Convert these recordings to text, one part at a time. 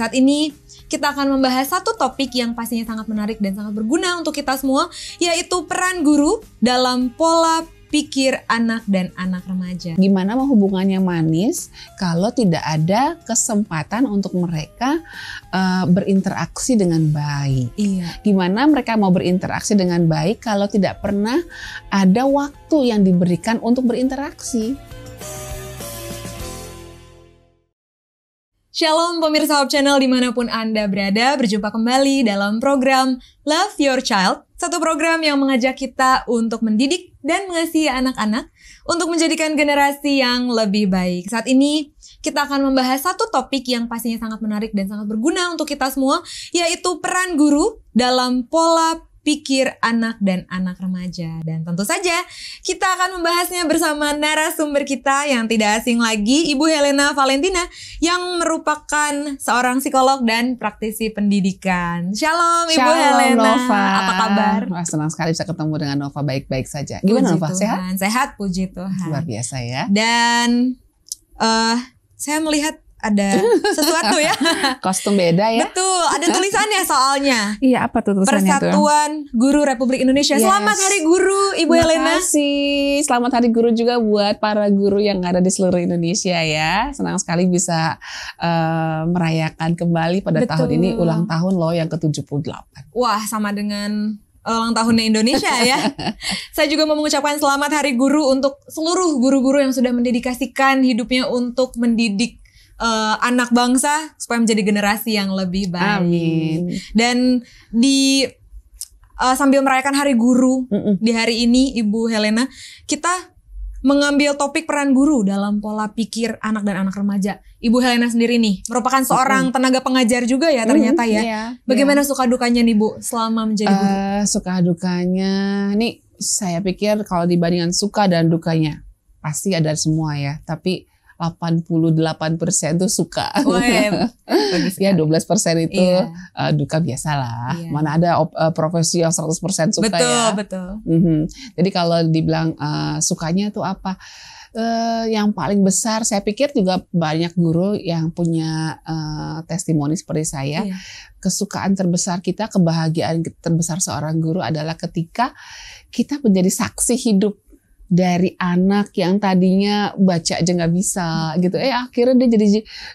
Saat ini kita akan membahas satu topik yang pastinya sangat menarik dan sangat berguna untuk kita semua, yaitu peran guru dalam pola pikir anak dan anak remaja. Gimana mau hubungannya manis kalau tidak ada kesempatan untuk mereka uh, berinteraksi dengan baik? Iya. Gimana mereka mau berinteraksi dengan baik kalau tidak pernah ada waktu yang diberikan untuk berinteraksi? Shalom pemirsa Hope Channel dimanapun Anda berada, berjumpa kembali dalam program Love Your Child, satu program yang mengajak kita untuk mendidik dan mengasihi anak-anak untuk menjadikan generasi yang lebih baik. Saat ini kita akan membahas satu topik yang pastinya sangat menarik dan sangat berguna untuk kita semua, yaitu peran guru dalam pola pikir anak dan anak remaja. Dan tentu saja kita akan membahasnya bersama narasumber kita yang tidak asing lagi, Ibu Helena Valentina yang merupakan seorang psikolog dan praktisi pendidikan. Shalom Ibu Shalom, Helena. Nova. Apa kabar? Wah, senang sekali bisa ketemu dengan Nova baik-baik saja. Gimana puji Nova? Tuhan. Sehat? Sehat, puji Tuhan. Luar biasa ya. Dan uh, saya melihat ada sesuatu ya. Kostum beda ya. Betul, ada tulisannya soalnya. Iya, apa tuh tulisannya Persatuan tuh? Guru Republik Indonesia. Yes. Selamat Hari Guru Ibu Terima Elena. Kasih. Selamat Hari Guru juga buat para guru yang ada di seluruh Indonesia ya. Senang sekali bisa uh, merayakan kembali pada Betul. tahun ini ulang tahun loh yang ke-78. Wah, sama dengan eh, ulang tahunnya Indonesia ya. Saya juga mau mengucapkan selamat Hari Guru untuk seluruh guru-guru yang sudah mendedikasikan hidupnya untuk mendidik uh, anak bangsa supaya menjadi generasi yang lebih baik. Amin. Dan di uh, sambil merayakan Hari Guru mm -mm. di hari ini, Ibu Helena, kita mengambil topik peran guru dalam pola pikir anak dan anak remaja. Ibu Helena sendiri nih merupakan seorang tenaga pengajar juga ya ternyata ya. Iya. Bagaimana iya. suka dukanya nih Bu selama menjadi guru? Uh, suka dukanya nih saya pikir kalau dibandingkan suka dan dukanya pasti ada semua ya. Tapi 88% persen tuh suka. Oh, ya. 12 kan? persen itu yeah. Iya. uh, duka biasa lah. Yeah. Mana ada op, uh, profesi yang 100% suka betul, ya. Betul, betul. Mm -hmm. Jadi kalau dibilang uh, sukanya tuh apa? Uh, yang paling besar saya pikir juga banyak guru yang punya uh, testimoni seperti saya. iya. Kesukaan terbesar kita, kebahagiaan terbesar seorang guru adalah ketika kita menjadi saksi hidup dari anak yang tadinya baca aja nggak bisa gitu eh akhirnya dia jadi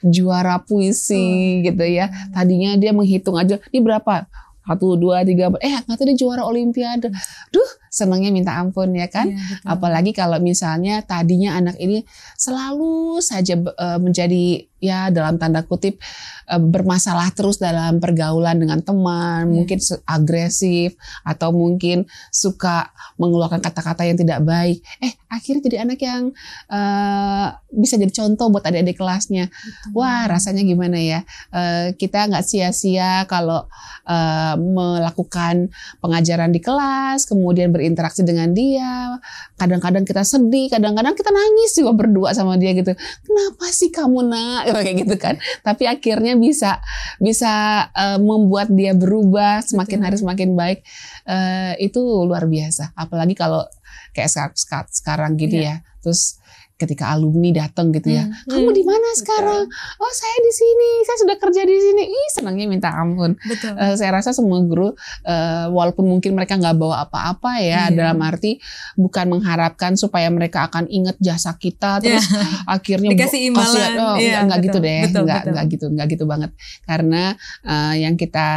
juara puisi hmm. gitu ya tadinya dia menghitung aja ini berapa satu dua tiga eh nggak tahu dia juara olimpiade duh senangnya minta ampun ya kan. Ya, Apalagi kalau misalnya tadinya anak ini selalu saja uh, menjadi ya dalam tanda kutip uh, bermasalah terus dalam pergaulan dengan teman, ya. mungkin agresif atau mungkin suka mengeluarkan kata-kata yang tidak baik. Eh, akhirnya jadi anak yang uh, bisa jadi contoh buat adik-adik kelasnya. Betul. Wah, rasanya gimana ya? Uh, kita nggak sia-sia kalau uh, melakukan pengajaran di kelas, kemudian ber berinteraksi dengan dia. Kadang-kadang kita sedih, kadang-kadang kita nangis juga berdua sama dia gitu. Kenapa sih kamu nak? Kayak gitu kan. Tapi akhirnya bisa bisa uh, membuat dia berubah semakin hari semakin baik. Uh, itu luar biasa. Apalagi kalau kayak sekarang, sekarang gini yeah. ya. Terus ketika alumni datang gitu ya. Hmm. Kamu di hmm. mana sekarang? Betul. Oh, saya di sini. Saya sudah kerja di sini. Ih, senangnya minta ampun. Betul. Uh, saya rasa semua guru uh, walaupun mungkin mereka nggak bawa apa-apa ya, yeah. dalam arti bukan mengharapkan supaya mereka akan ingat jasa kita iya. terus yeah. akhirnya dikasih imbalan. Oh, yeah, enggak gitu deh. Betul, enggak betul. enggak gitu, enggak gitu banget. Karena uh, yang kita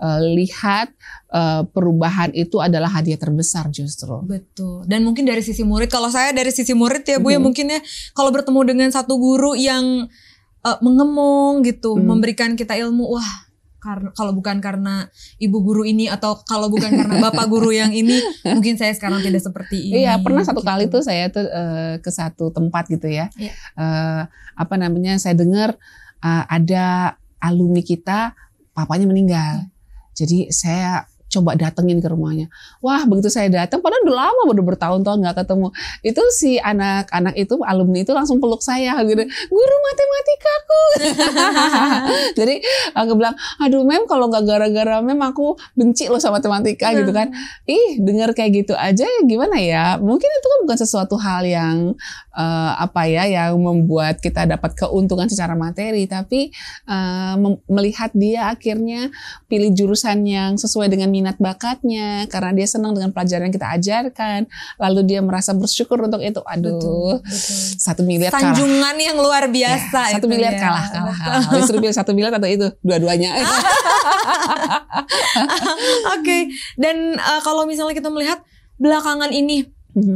uh, lihat uh, perubahan itu adalah hadiah terbesar justru. Betul. Dan mungkin dari sisi murid, kalau saya dari sisi murid ya Bu hmm. ya mm-hmm. mungkin ya kalau bertemu dengan satu guru yang uh, mengemong gitu, hmm. memberikan kita ilmu, wah karena kalau bukan karena ibu guru ini atau kalau bukan karena bapak guru yang ini mungkin saya sekarang tidak seperti ini. Iya pernah satu gitu. kali tuh saya tuh uh, ke satu tempat gitu ya, ya. uh, apa namanya saya dengar uh, ada alumni kita papanya meninggal, iya. jadi saya coba datengin ke rumahnya. Wah, begitu saya datang, padahal udah lama, udah bertahun-tahun nggak ketemu. Itu si anak-anak itu, alumni itu langsung peluk saya, gitu. Guru matematikaku. Jadi aku bilang, aduh mem, kalau nggak gara-gara mem, aku benci loh sama matematika, gitu kan. Hmm. Ih, denger kayak gitu aja, ya, gimana ya? Mungkin itu kan bukan sesuatu hal yang uh, apa ya, yang membuat kita dapat keuntungan secara materi, tapi uh, melihat dia akhirnya pilih jurusan yang sesuai dengan minat minat bakatnya karena dia senang dengan pelajaran yang kita ajarkan lalu dia merasa bersyukur untuk itu aduh betul, betul. satu miliar sanjungan yang luar biasa ya, satu miliar ya. kalah kalah, kalah. satu miliar atau itu dua-duanya oke okay. dan uh, kalau misalnya kita melihat belakangan ini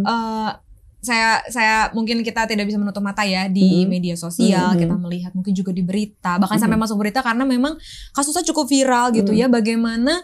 uh, saya saya mungkin kita tidak bisa menutup mata ya di mm -hmm. media sosial mm -hmm. kita melihat mungkin juga di berita bahkan mm -hmm. sampai mhm. masuk berita karena memang kasusnya cukup viral gitu mm -hmm. ya bagaimana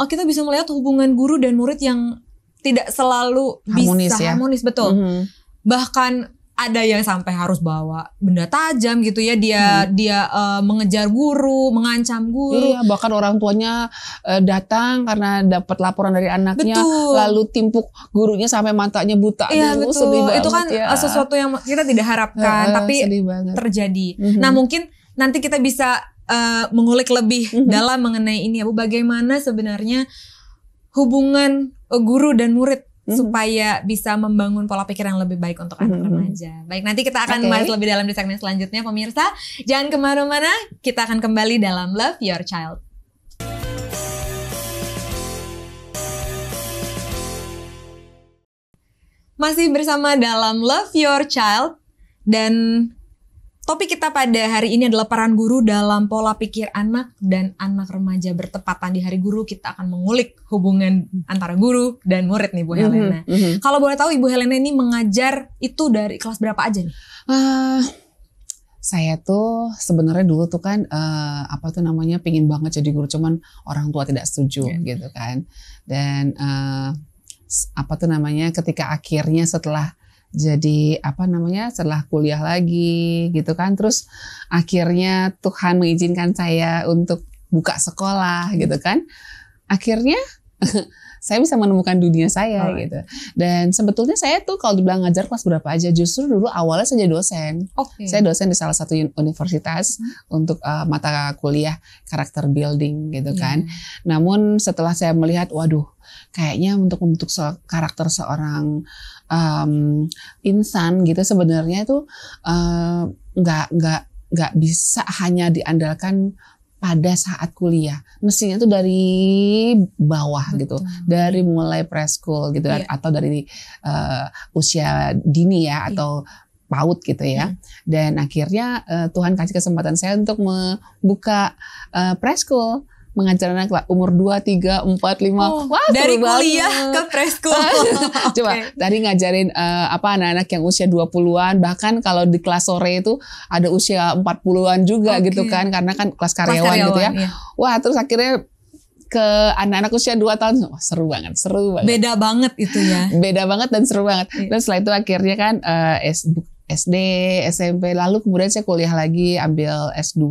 oh kita bisa melihat hubungan guru dan murid yang tidak selalu harmonis bisa ya? harmonis betul. Mm -hmm. Bahkan ada yang sampai harus bawa benda tajam gitu ya dia hmm. dia uh, mengejar guru, mengancam guru. Iya, bahkan orang tuanya uh, datang karena dapat laporan dari anaknya betul. lalu timpuk gurunya sampai matanya buta iya, dulu. Betul. banget, Itu kan ya. Eh, sesuatu yang kita tidak harapkan uh, tapi terjadi. Mm -hmm. Nah, mungkin nanti kita bisa uh, mengulik lebih mm -hmm. dalam mengenai ini ya Bu bagaimana sebenarnya hubungan eh, guru dan murid mm -hmm. supaya bisa membangun pola pikir yang lebih baik untuk mm -hmm. anak mhm. remaja. Baik, nanti kita akan okay. bahas lebih dalam di segmen selanjutnya, pemirsa. Jangan kemana-mana, kita akan kembali dalam Love Your Child. Masih bersama dalam Love Your Child dan Topik kita pada hari ini adalah peran guru dalam pola pikir anak dan anak remaja bertepatan di Hari Guru. Kita akan mengulik hubungan antara guru dan murid nih Bu mm-hmm, Helena. Mm -hmm. Kalau boleh tahu Ibu Helena ini mengajar itu dari kelas berapa aja nih? Uh, saya tuh sebenarnya dulu tuh kan uh, apa tuh namanya pingin banget jadi guru cuman orang tua tidak setuju yeah. gitu kan dan uh, apa tuh namanya ketika akhirnya setelah jadi apa namanya setelah kuliah lagi gitu kan terus akhirnya Tuhan mengizinkan saya untuk buka sekolah gitu kan akhirnya saya bisa menemukan dunia saya oh. gitu. Dan sebetulnya saya tuh kalau dibilang ngajar kelas berapa aja, justru dulu awalnya saya jadi dosen. Okay. Saya dosen di salah satu universitas hmm. untuk uh, mata kuliah karakter building gitu iya. kan. Namun setelah saya melihat, waduh, kayaknya untuk membentuk se karakter seorang um, insan gitu sebenarnya itu eh, nggak uh, nggak nggak bisa hanya diandalkan pada saat kuliah. Mestinya tuh dari bawah Betul. gitu, dari mulai preschool gitu yeah. Iya. atau dari uh, usia dini ya yeah. atau paut gitu ya. Iya. Dan akhirnya uh, Tuhan kasih kesempatan saya untuk membuka uh, eh, preschool mengajar anak lah umur 2, 3, 4, 5. Oh, Wah, dari kuliah ke preschool. Coba okay. tadi ngajarin uh, apa anak-anak yang usia 20-an bahkan kalau di kelas sore itu ada usia 40-an juga okay. gitu kan karena kan kelas karyawan, kelas karyawan gitu ya. Iya. Wah, terus akhirnya ke anak-anak usia 2 tahun Wah, seru banget seru banget beda banget itu ya beda banget dan seru banget iya. dan setelah itu akhirnya kan uh, SD, SMP, lalu kemudian saya kuliah lagi ambil S2,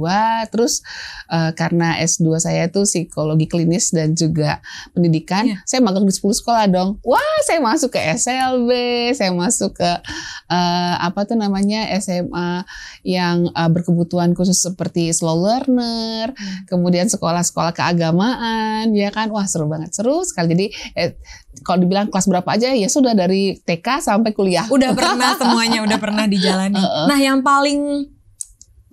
terus uh, karena S2 saya itu psikologi klinis dan juga pendidikan, yeah. saya magang di 10 sekolah dong. Wah, saya masuk ke SLB, saya masuk ke uh, apa tuh namanya SMA yang uh, berkebutuhan khusus seperti slow learner, hmm. kemudian sekolah-sekolah keagamaan, ya kan? Wah, seru banget, seru sekali. Jadi eh, kalau dibilang kelas berapa aja ya sudah dari TK sampai kuliah. Udah pernah semuanya, udah pernah dijalani. Uh, uh. Nah, yang paling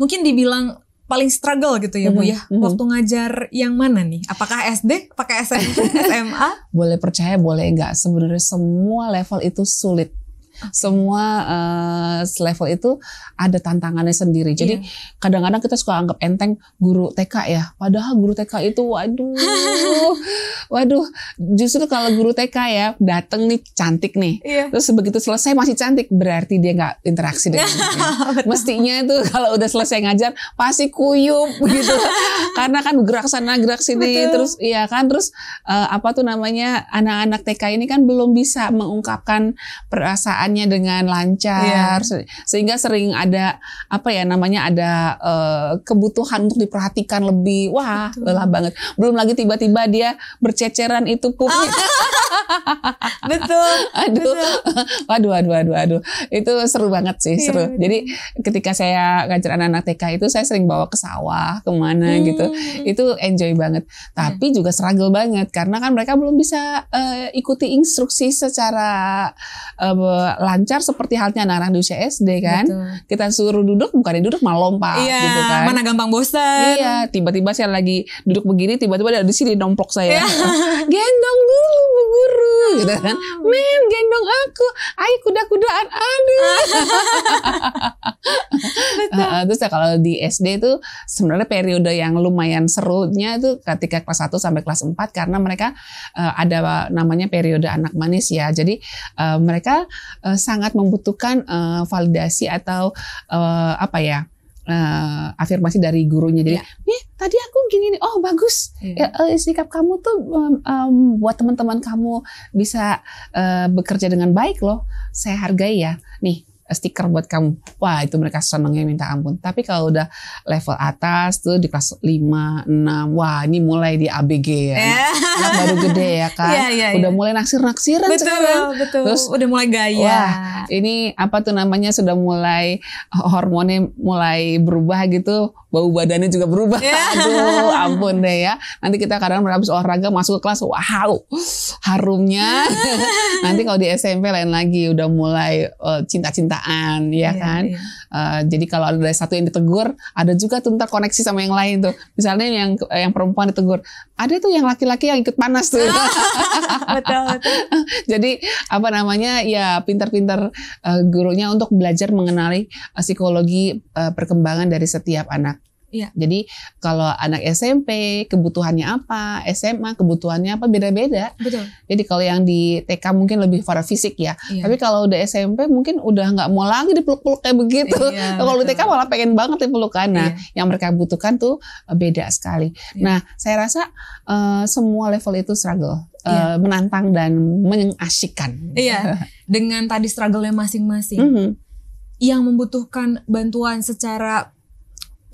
mungkin dibilang paling struggle gitu ya, uh -huh, Bu mm-hmm, ya. Uh mm-hmm. -huh. Waktu ngajar yang mana nih? Apakah SD, pakai SMP, SMA? boleh percaya, boleh enggak. Sebenarnya semua level itu sulit semua uh, selevel itu ada tantangannya sendiri. Jadi iya. kadang-kadang yeah. kita suka anggap enteng guru TK ya. Padahal guru TK itu waduh. waduh, justru kalau guru TK ya dateng nih cantik nih. Yeah. Terus begitu selesai masih cantik berarti dia nggak interaksi dengan Mestinya itu kalau udah selesai ngajar pasti kuyup gitu. Karena kan gerak sana gerak sini Betul. terus iya kan terus uh, apa tuh namanya anak-anak TK ini kan belum bisa mengungkapkan perasaan pekerjaannya dengan lancar yeah. Iya. sehingga sering ada apa ya namanya ada uh, kebutuhan untuk diperhatikan lebih wah Betul. lelah banget belum lagi tiba-tiba dia berceceran itu pupnya ah. betul aduh betul. waduh waduh waduh waduh itu seru banget sih iya, seru yeah, jadi ketika saya ngajar anak-anak TK itu saya sering bawa ke sawah kemana hmm. gitu itu enjoy banget tapi yeah. juga struggle banget karena kan mereka belum bisa uh, ikuti instruksi secara uh, lancar seperti halnya anak-anak di usia SD kan. Betul. Kita suruh duduk bukannya duduk malah lompat iya, gitu kan. Mana gampang bosan. Iya, tiba-tiba saya lagi duduk begini tiba-tiba ada di sini nomplok saya. Iya. gendong dulu Bu Guru gitu kan. Ah. Mem gendong aku. Ayo kuda-kudaan. Aduh. Uh, terus ya kalau di SD itu sebenarnya periode yang lumayan serunya itu ketika kelas 1 sampai kelas 4 karena mereka uh, ada namanya periode anak manis ya. Jadi uh, mereka uh, sangat membutuhkan uh, validasi atau uh, apa ya? uh, afirmasi dari gurunya. Jadi, ya. nih tadi aku gini nih, oh bagus. Yeah. Ya, sikap kamu tuh um, um, buat teman-teman kamu bisa uh, bekerja dengan baik loh. Saya hargai ya. Nih stiker buat kamu. Wah, itu mereka senengnya minta ampun. Tapi kalau udah level atas tuh di kelas 5, 6, wah ini mulai di ABG ya. Yeah. baru gede ya kan. Yeah, yeah, udah iya. mulai naksir-naksiran betul, Betul, Terus udah mulai gaya. Wah, ini apa tuh namanya sudah mulai eh, hormonnya mulai berubah gitu. Bau badannya juga berubah. Yeah. Aduh, ampun deh ya. Nanti kita kadang habis olahraga masuk ke kelas, wow, harumnya. Nanti kalau di SMP lain lagi udah mulai uh, cinta-cinta percintaan ya yeah, kan yeah. Iya. Uh, jadi kalau ada satu yang ditegur ada juga tuh ntar koneksi sama yang lain tuh misalnya yang eh, yang perempuan ditegur ada tuh yang laki-laki yang ikut panas tuh ah, betul betul jadi apa namanya ya pintar-pintar uh, gurunya untuk belajar mengenali uh, psikologi uh, perkembangan dari setiap anak Iya. Jadi kalau anak SMP kebutuhannya apa, SMA kebutuhannya apa beda-beda. Betul. Jadi kalau yang di TK mungkin lebih para fisik ya. Yeah. Tapi kalau udah SMP mungkin udah nggak mau lagi dipeluk-peluk kayak begitu. Yeah, kalau di TK malah pengen banget dipelukan. Nah, yeah. yang mereka butuhkan tuh eh, beda sekali. Yeah. Nah, saya rasa uh, semua level itu struggle. yeah. Iya. menantang dan mengasyikan. Iya, dengan tadi struggle-nya masing-masing. Mm -hmm. Yang membutuhkan bantuan secara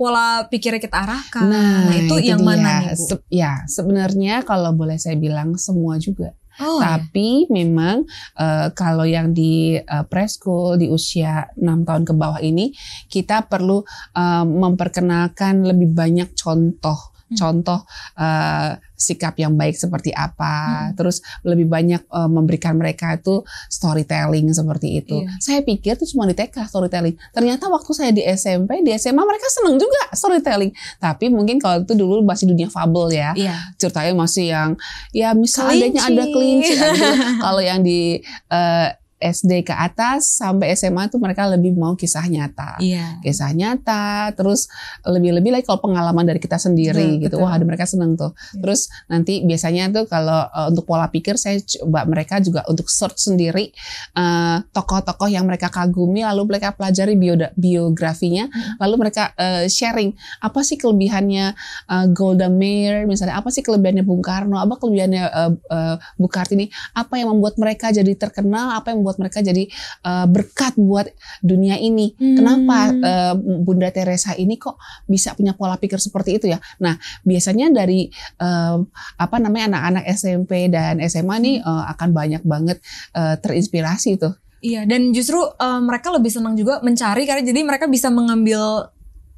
pola pikir kita arahkan. Nah, nah itu, itu yang dia. mana nih Bu? Se ya, sebenarnya kalau boleh saya bilang semua juga. Oh, iya. Tapi iya. memang uh, kalau yang di uh, eh, preschool di usia 6 tahun ke bawah ini kita perlu uh, memperkenalkan lebih banyak contoh Hmm. contoh uh, sikap yang baik seperti apa hmm. terus lebih banyak uh, memberikan mereka itu storytelling seperti itu yeah. saya pikir itu cuma di TK storytelling ternyata waktu saya di SMP di SMA mereka seneng juga storytelling tapi mungkin kalau itu dulu masih dunia fable ya yeah. ceritanya masih yang ya misalnya adanya ada kelinci kalau yang di eh, SD ke atas sampai SMA tuh mereka lebih mau kisah nyata. Iya. Kisah nyata, terus lebih-lebih lagi kalau pengalaman dari kita sendiri betul, gitu. Betul. Wah, ada mereka seneng tuh. Iya. Terus nanti biasanya tuh kalau uh, untuk pola pikir saya coba mereka juga untuk search sendiri tokoh eh, tokoh-tokoh yang mereka kagumi lalu mereka pelajari bio biografinya, lalu mereka uh, sharing apa sih kelebihannya uh, Golda Meir misalnya, apa sih kelebihannya Bung Karno, apa kelebihannya uh, uh, Bu Kartini, apa yang membuat mereka jadi terkenal, apa yang membuat membuat mereka jadi uh, berkat buat dunia ini. Hmm. Kenapa uh, Bunda Teresa ini kok bisa punya pola pikir seperti itu ya? Nah, biasanya dari uh, apa namanya anak-anak SMP dan SMA nih uh, akan banyak banget uh, terinspirasi itu. Iya, dan justru uh, mereka lebih senang juga mencari karena jadi mereka bisa mengambil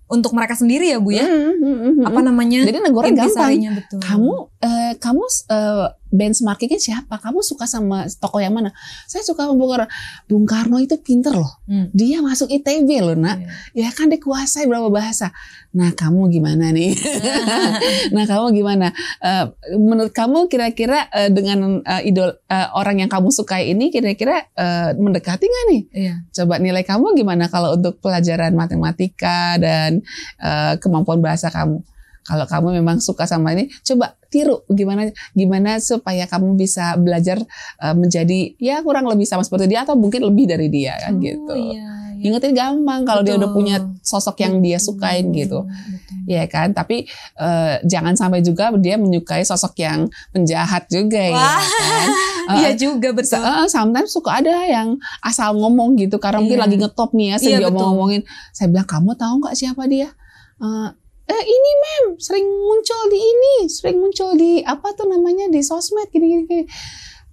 untuk mereka sendiri ya bu ya mm, mm, apa namanya jadi negara gampang betul. kamu Eh, kamu eh, benchmarkingnya siapa? Kamu suka sama toko yang mana? Saya suka membongkar. Bung Karno itu pinter loh. Hmm. Dia masuk ITB loh nak. Yeah. Ya kan dikuasai berapa bahasa. Nah kamu gimana nih? nah kamu gimana? Uh, menurut kamu kira-kira uh, dengan uh, idol uh, orang yang kamu sukai ini kira-kira uh, mendekati nggak nih? Yeah. Coba nilai kamu gimana kalau untuk pelajaran matematika dan uh, kemampuan bahasa kamu? kalau kamu memang suka sama ini coba tiru gimana gimana supaya kamu bisa belajar uh, menjadi ya kurang lebih sama seperti dia atau mungkin lebih dari dia kan oh, gitu. Iya, iya. Ingetin gampang kalau dia udah punya sosok yang dia sukain iya, gitu. Betul. Ya kan? Tapi uh, jangan sampai juga dia menyukai sosok yang penjahat juga ya Wah. ya kan. Eh, iya juga betul. Uh, sometimes suka ada yang asal ngomong gitu karena iya. mungkin lagi ngetop nih ya, sering iya, ngomong-ngomongin. Saya bilang kamu tahu nggak siapa dia? Uh, eh ini mem sering muncul di ini sering muncul di apa tuh namanya di sosmed gini gini, gini.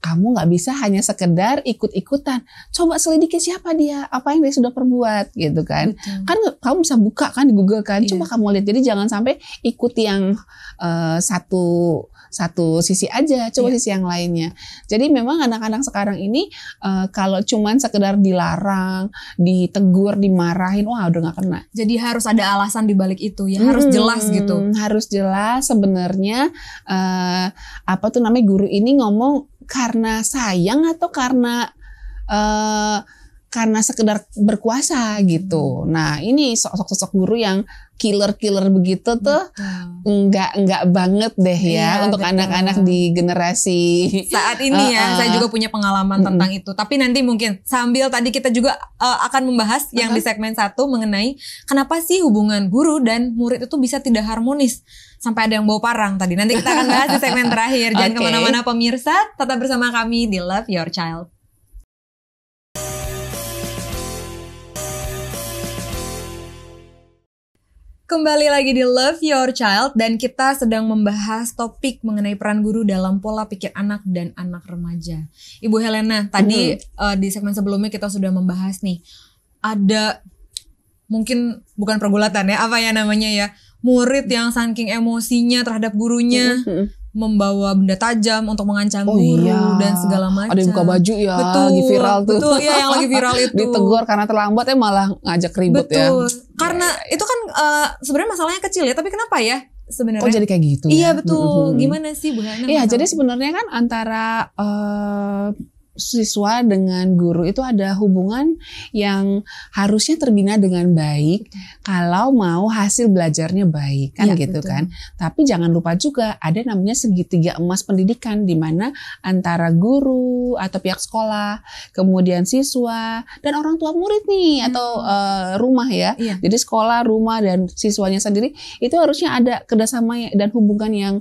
kamu nggak bisa hanya sekedar ikut-ikutan coba selidiki siapa dia apa yang dia sudah perbuat gitu kan Betul. kan kamu bisa buka kan di Google kan yeah. coba iya. kamu lihat jadi jangan sampai ikut yang uh, satu satu sisi aja, coba yeah. sisi yang lainnya. Jadi memang anak-anak sekarang ini uh, kalau cuman sekedar dilarang, ditegur, dimarahin, wah udah nggak kena. Jadi harus ada alasan di balik itu ya, harus hmm, jelas gitu. Harus jelas sebenarnya uh, apa tuh namanya guru ini ngomong karena sayang atau karena uh, karena sekedar berkuasa gitu. Nah, ini sosok-sosok guru yang killer-killer begitu tuh enggak enggak banget deh ya, ya untuk anak-anak di generasi saat ini uh, uh, ya. Saya juga punya pengalaman uh, tentang itu. Tapi nanti mungkin sambil tadi kita juga uh, akan membahas uh -huh. yang di segmen satu mengenai kenapa sih hubungan guru dan murid itu bisa tidak harmonis sampai ada yang bawa parang tadi. Nanti kita akan bahas di segmen terakhir. Jangan okay. kemana-mana pemirsa, tetap bersama kami di Love Your Child. Kembali lagi di Love Your Child dan kita sedang membahas topik mengenai peran guru dalam pola pikir anak dan anak remaja. Ibu Helena, tadi uh, di segmen sebelumnya kita sudah membahas nih ada mungkin bukan pergulatan ya, apa ya namanya ya, murid yang saking emosinya terhadap gurunya. Hmm membawa benda tajam untuk mengancam oh, guru iya. dan segala macam. Ada yang buka baju ya, betul, lagi viral tuh. Betul, iya yang lagi viral itu. Ditegur karena terlambat ya malah ngajak ribut betul. ya. Betul. Iya, karena ya, ya, itu kan uh, sebenarnya masalahnya kecil ya, tapi kenapa ya? Sebenarnya. Oh jadi kayak gitu. Iya ya? betul. Mm -hmm. Gimana sih Bu Iya, jadi sebenarnya kan antara uh, siswa dengan guru itu ada hubungan yang harusnya terbina dengan baik kalau mau hasil belajarnya baik kan ya, gitu betul. kan. Tapi jangan lupa juga ada namanya segitiga emas pendidikan di mana antara guru atau pihak sekolah, kemudian siswa dan orang tua murid nih hmm. atau uh, rumah ya. ya. Jadi sekolah, rumah dan siswanya sendiri itu harusnya ada kerjasama dan hubungan yang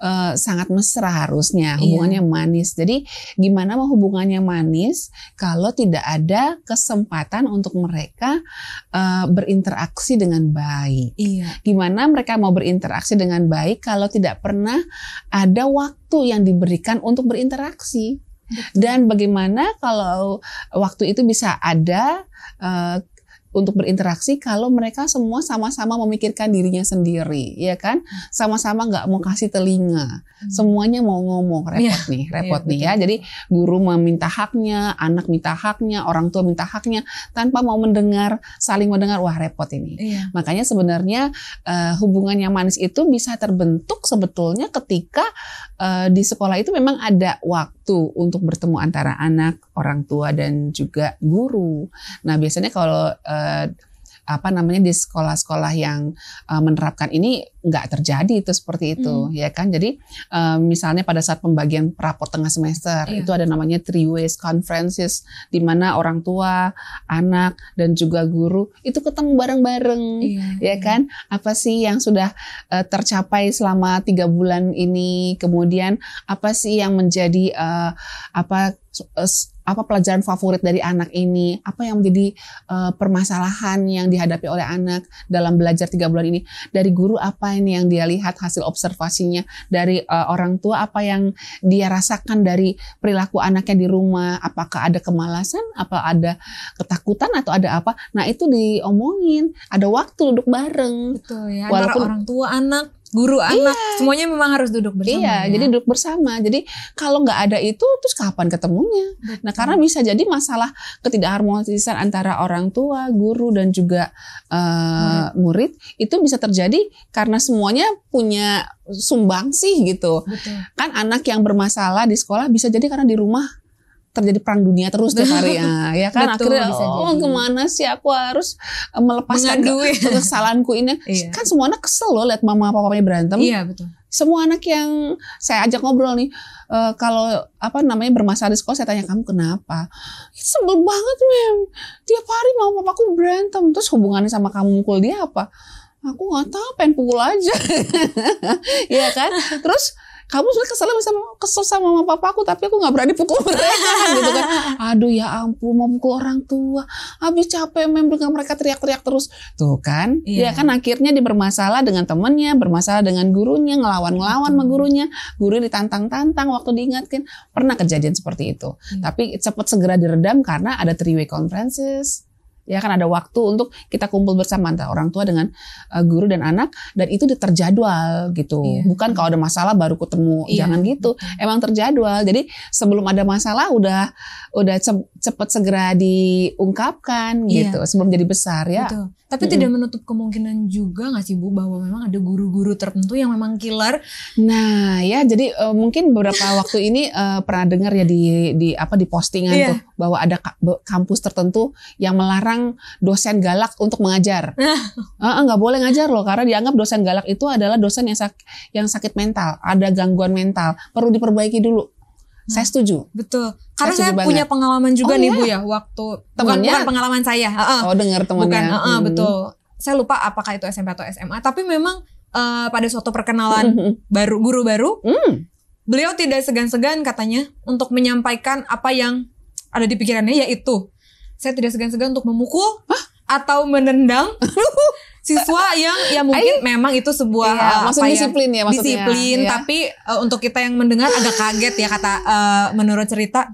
uh, sangat mesra harusnya, iya. hubungannya ya. manis. Jadi gimana mau hubungan hubungannya manis kalau tidak ada kesempatan untuk mereka uh, berinteraksi dengan baik. Iya. Gimana mereka mau berinteraksi dengan baik kalau tidak pernah ada waktu yang diberikan untuk berinteraksi? Dan bagaimana kalau waktu itu bisa ada eh, untuk berinteraksi kalau mereka semua sama-sama memikirkan dirinya sendiri, ya kan? Sama-sama nggak mau kasih telinga, hmm. semuanya mau ngomong, repot iya. Iya, ya, nih, repot ya, nih betul. ya. Jadi guru meminta haknya, anak minta haknya, orang tua minta haknya, tanpa mau mendengar, saling mendengar, wah repot ini. Ya. Makanya sebenarnya uh, hubungan yang manis itu bisa terbentuk sebetulnya ketika uh, di sekolah itu memang ada waktu waktu untuk bertemu antara anak, orang tua dan juga guru. Nah, biasanya kalau uh, apa namanya di sekolah-sekolah yang uh, menerapkan ini nggak terjadi itu seperti itu hmm. ya kan jadi uh, misalnya pada saat pembagian rapor tengah semester yeah. itu ada namanya three ways conferences di mana orang tua anak dan juga guru itu ketemu bareng-bareng yeah. ya kan apa sih yang sudah uh, tercapai selama tiga bulan ini kemudian apa sih yang menjadi uh, apa apa pelajaran favorit dari anak ini, apa yang menjadi uh, permasalahan yang dihadapi oleh anak dalam belajar tiga bulan ini, dari guru apa ini yang dia lihat hasil observasinya, dari uh, orang tua apa yang dia rasakan dari perilaku anaknya di rumah, apakah ada kemalasan, apa ada ketakutan atau ada apa, nah itu diomongin, ada waktu duduk bareng, Betul ya, walaupun orang tua anak guru iya. anak semuanya memang harus duduk bersama iya ya? jadi duduk bersama jadi kalau nggak ada itu terus kapan ketemunya nah, Betul. nah karena bisa jadi masalah ketidakharmonisan antara orang tua guru dan juga uh, eh, murid. Hmm. murid itu bisa terjadi karena semuanya punya sumbang sih gitu Betul. kan anak yang bermasalah di sekolah bisa jadi karena di rumah terjadi perang dunia terus tiap hari ah, ya, ya kan Betul, akhirnya oh jadi. kemana sih aku harus eh, melepaskan ke, kesalahanku ini iya. kan semua anak kesel loh lihat mama papanya berantem iya betul semua anak yang saya ajak ngobrol nih uh, kalau apa namanya bermasalah di sekolah saya tanya kamu kenapa sebel banget mem tiap hari mama papaku berantem terus hubungannya sama kamu mukul dia apa aku nggak tahu pengen pukul aja ya kan terus kamu sudah kesel sama kesel sama mama papa aku, tapi aku nggak berani pukul mereka gitu kan aduh ya ampun mau pukul orang tua habis capek memang mereka teriak-teriak terus tuh kan Iya ya kan akhirnya dia bermasalah dengan temennya bermasalah dengan gurunya ngelawan-ngelawan sama gurunya guru ditantang-tantang waktu diingatkan pernah kejadian seperti itu hmm. tapi cepat segera diredam karena ada three way conferences ya kan ada waktu untuk kita kumpul bersama antara orang tua dengan uh, guru dan anak dan itu terjadwal gitu iya. bukan kalau ada masalah baru ketemu iya. jangan gitu Betul. emang terjadwal jadi sebelum ada masalah udah udah cepet segera diungkapkan iya. gitu sebelum jadi besar ya Betul. tapi -hmm. tidak menutup kemungkinan juga nggak sih bu bahwa memang ada guru-guru tertentu yang memang killer nah ya jadi uh, mungkin beberapa waktu ini uh, pernah dengar ya di di apa di postingan iya. tuh bahwa ada kampus tertentu yang melarang yang dosen galak untuk mengajar. Nah. Nggak uh, boleh ngajar loh karena dianggap dosen galak itu adalah dosen yang sak yang sakit mental, ada gangguan mental, perlu diperbaiki dulu. Hmm. Saya setuju. Betul. Karena saya, saya punya pengalaman juga oh, nih iya. Bu ya waktu temannya bukan, bukan pengalaman saya. Uh, uh. Oh dengar temannya. Bukan, uh, uh, hmm. betul. Saya lupa apakah itu SMP atau SMA, tapi memang uh, pada suatu perkenalan hmm. baru guru baru, hmm. beliau tidak segan-segan katanya untuk menyampaikan apa yang ada di pikirannya yaitu saya tidak segan-segan untuk memukul Hah? atau menendang siswa yang ya mungkin memang itu sebuah iya, apa ya, disiplin ya, ya maksudnya. Disiplin, iya. tapi uh, untuk kita yang mendengar agak kaget ya kata uh, menurut cerita.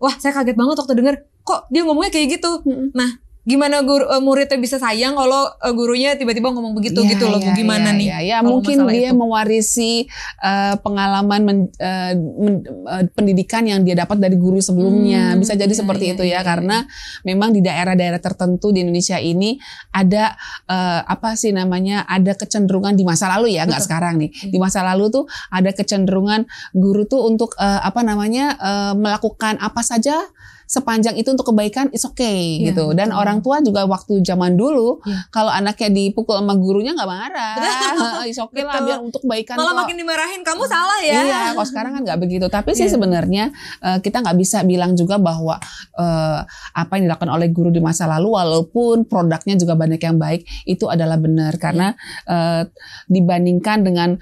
Wah, saya kaget banget waktu dengar. kok dia ngomongnya kayak gitu. -hmm. Nah, gimana guru uh, muridnya bisa sayang kalau uh, gurunya tiba-tiba ngomong begitu ya, gitu loh ya, gimana ya, nih ya, ya mungkin dia itu. mewarisi uh, pengalaman men, uh, men, uh, pendidikan yang dia dapat dari guru sebelumnya hmm, bisa jadi ya, seperti ya, itu ya, ya karena memang di daerah-daerah tertentu di Indonesia ini ada uh, apa sih namanya ada kecenderungan di masa lalu ya nggak sekarang nih hmm. di masa lalu tuh ada kecenderungan guru tuh untuk uh, apa namanya uh, melakukan apa saja sepanjang itu untuk kebaikan it's okay ya, gitu. Dan betul. orang tua juga waktu zaman dulu ya. kalau anaknya dipukul sama gurunya nggak marah. it's okay betul. lah biar untuk kebaikan. Malah kok. makin dimarahin kamu salah ya. Iya, kalau sekarang kan nggak begitu. Tapi sih ya. sebenarnya uh, kita nggak bisa bilang juga bahwa uh, apa yang dilakukan oleh guru di masa lalu walaupun produknya juga banyak yang baik itu adalah benar karena ya. uh, dibandingkan dengan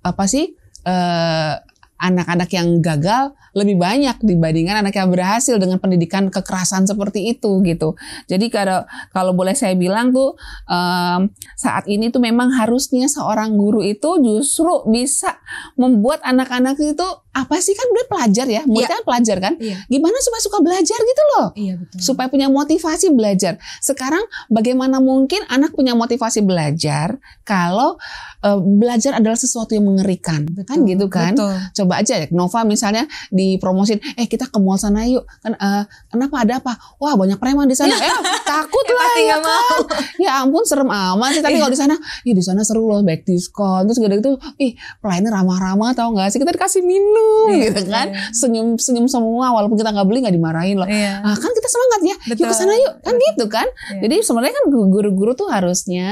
apa sih uh, anak-anak yang gagal lebih banyak dibandingkan anak yang berhasil dengan pendidikan kekerasan seperti itu gitu. Jadi kalau kalau boleh saya bilang tuh um, saat ini tuh memang harusnya seorang guru itu justru bisa membuat anak-anak itu apa sih kan udah pelajar ya, iya. muridnya yeah. pelajar kan. Yeah. Gimana supaya suka belajar gitu loh. Yeah, betul. Supaya punya motivasi belajar. Sekarang bagaimana mungkin anak punya motivasi belajar kalau uh, belajar adalah sesuatu yang mengerikan. Kan betul, kan gitu kan. Betul. Coba aja ya Nova misalnya dipromosin, "Eh, kita ke mall sana yuk." Kan uh, kenapa ada apa? Wah, banyak preman di sana. Iya. eh, takut lah ya, kan. Ya ampun serem amat sih, tapi iya. kalau di sana, iya di sana seru loh, back diskon. Terus gitu-gitu, ih pelayannya ramah-ramah tau gak sih? Kita dikasih minum lu iya gitu kan yeah. senyum senyum semua walaupun kita nggak beli nggak dimarahin loh yeah. Iya. nah, kan kita semangat ya Betul. yuk kesana yuk kan gitu kan yeah. jadi sebenarnya kan guru-guru tuh harusnya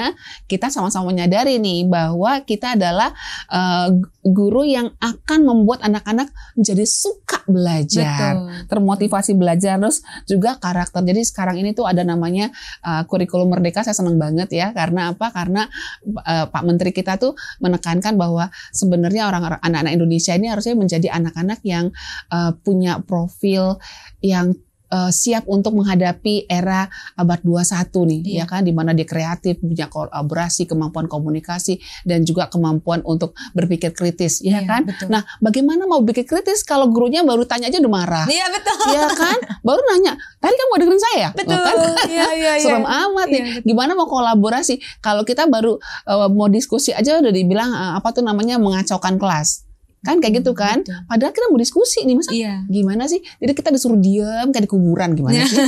kita sama-sama menyadari nih bahwa kita adalah uh, guru yang akan membuat anak-anak menjadi suka belajar, Betul. termotivasi belajar, terus juga karakter. Jadi sekarang ini tuh ada namanya uh, kurikulum merdeka. Saya senang banget ya karena apa? Karena uh, Pak Menteri kita tuh menekankan bahwa sebenarnya orang-orang anak-anak Indonesia ini harusnya menjadi anak-anak yang uh, punya profil yang uh, siap untuk menghadapi era abad 21 nih yeah. ya kan di mana dia kreatif punya kolaborasi kemampuan komunikasi dan juga kemampuan untuk berpikir kritis ya yeah, kan betul. nah bagaimana mau berpikir kritis kalau gurunya baru tanya aja udah marah iya betul ya kan baru nanya tadi kamu mau dengerin saya ya? betul oh, kan? yeah, yeah, iya. serem yeah. amat nih iya, gimana mau kolaborasi kalau kita baru uh, mau diskusi aja udah dibilang uh, apa tuh namanya mengacaukan kelas kan kayak gitu hmm, kan padahal kita mau diskusi nih masa iya. gimana sih jadi kita disuruh diam kayak di kuburan gimana iya. sih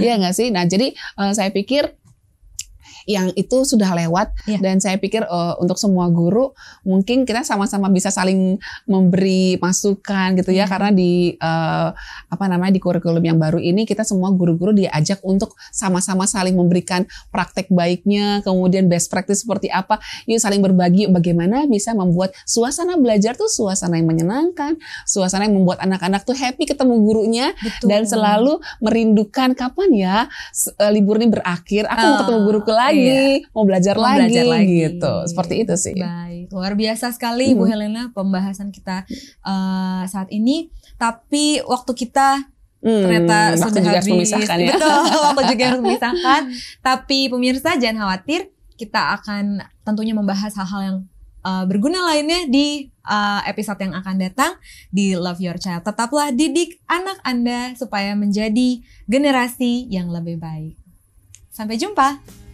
Iya nggak sih nah jadi uh, saya pikir yang itu sudah lewat ya. dan saya pikir uh, untuk semua guru mungkin kita sama-sama bisa saling memberi masukan gitu ya ya. karena di uh, apa namanya di kurikulum yang baru ini kita semua guru-guru diajak untuk sama-sama saling memberikan praktek baiknya kemudian best practice seperti apa yuk saling berbagi bagaimana bisa membuat suasana belajar tuh suasana yang menyenangkan suasana yang membuat anak-anak tuh happy ketemu gurunya Betul. dan selalu merindukan kapan ya eh, libur ini berakhir aku uh. mau ketemu ah. guru lagi lagi, iya. mau belajar mau lagi, belajar lagi gitu. Seperti itu sih. Baik, luar biasa sekali hmm. Bu Helena pembahasan kita uh, saat ini. Tapi waktu kita Hmm, ternyata waktu sudah juga habis. harus memisahkan ya. Betul, waktu juga harus memisahkan. Tapi pemirsa jangan khawatir, kita akan tentunya membahas hal-hal yang uh, berguna lainnya di uh, episode yang akan datang di Love Your Child. Tetaplah didik anak Anda supaya menjadi generasi yang lebih baik. Sampai jumpa.